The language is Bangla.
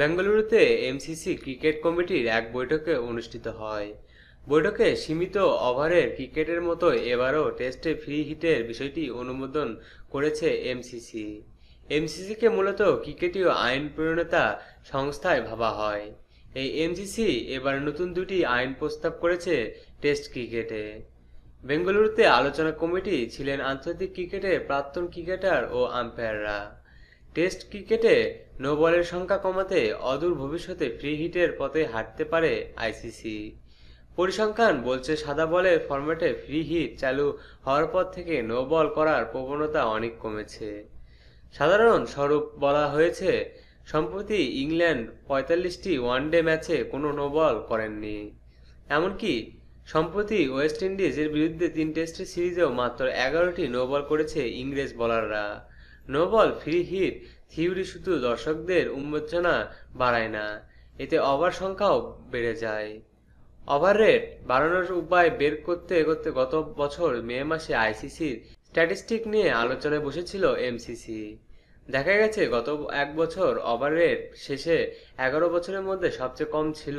বেঙ্গালুরুতে এমসিসি ক্রিকেট কমিটির এক বৈঠকে অনুষ্ঠিত হয় বৈঠকে সীমিত ওভারের ক্রিকেটের মতো এবারও টেস্টে ফ্রি হিটের বিষয়টি অনুমোদন করেছে এমসিসি এমসিসিকে মূলত ক্রিকেটীয় আইন প্রণেতা সংস্থায় ভাবা হয় এই এমসিসি এবার নতুন দুটি আইন প্রস্তাব করেছে টেস্ট ক্রিকেটে বেঙ্গালুরুতে আলোচনা কমিটি ছিলেন আন্তর্জাতিক ক্রিকেটের প্রাক্তন ক্রিকেটার ও আম্পায়াররা টেস্ট ক্রিকেটে নো বলের সংখ্যা কমাতে অদূর ভবিষ্যতে ফ্রি হিটের পথে হাঁটতে পারে আইসিসি পরিসংখ্যান বলছে সাদা বলের ফরম্যাটে ফ্রি হিট চালু হওয়ার পর থেকে নো বল করার প্রবণতা অনেক কমেছে সাধারণ স্বরূপ বলা হয়েছে সম্প্রতি ইংল্যান্ড পঁয়তাল্লিশটি ওয়ানডে ম্যাচে কোনো নো বল করেননি এমনকি সম্প্রতি ওয়েস্ট ইন্ডিজের বিরুদ্ধে তিন টেস্টের সিরিজেও মাত্র এগারোটি নো বল করেছে ইংরেজ বলাররা নোবল ফ্রি হিট থিওরি শুধু দর্শকদের উন্মোচনা বাড়ায় না এতে ওভার সংখ্যাও বেড়ে যায় ওভার রেট বাড়ানোর উপায় বের করতে করতে গত বছর মে মাসে আইসিসির স্ট্যাটিস্টিক নিয়ে আলোচনায় বসেছিল এমসিসি দেখা গেছে গত এক বছর ওভার রেট শেষে এগারো বছরের মধ্যে সবচেয়ে কম ছিল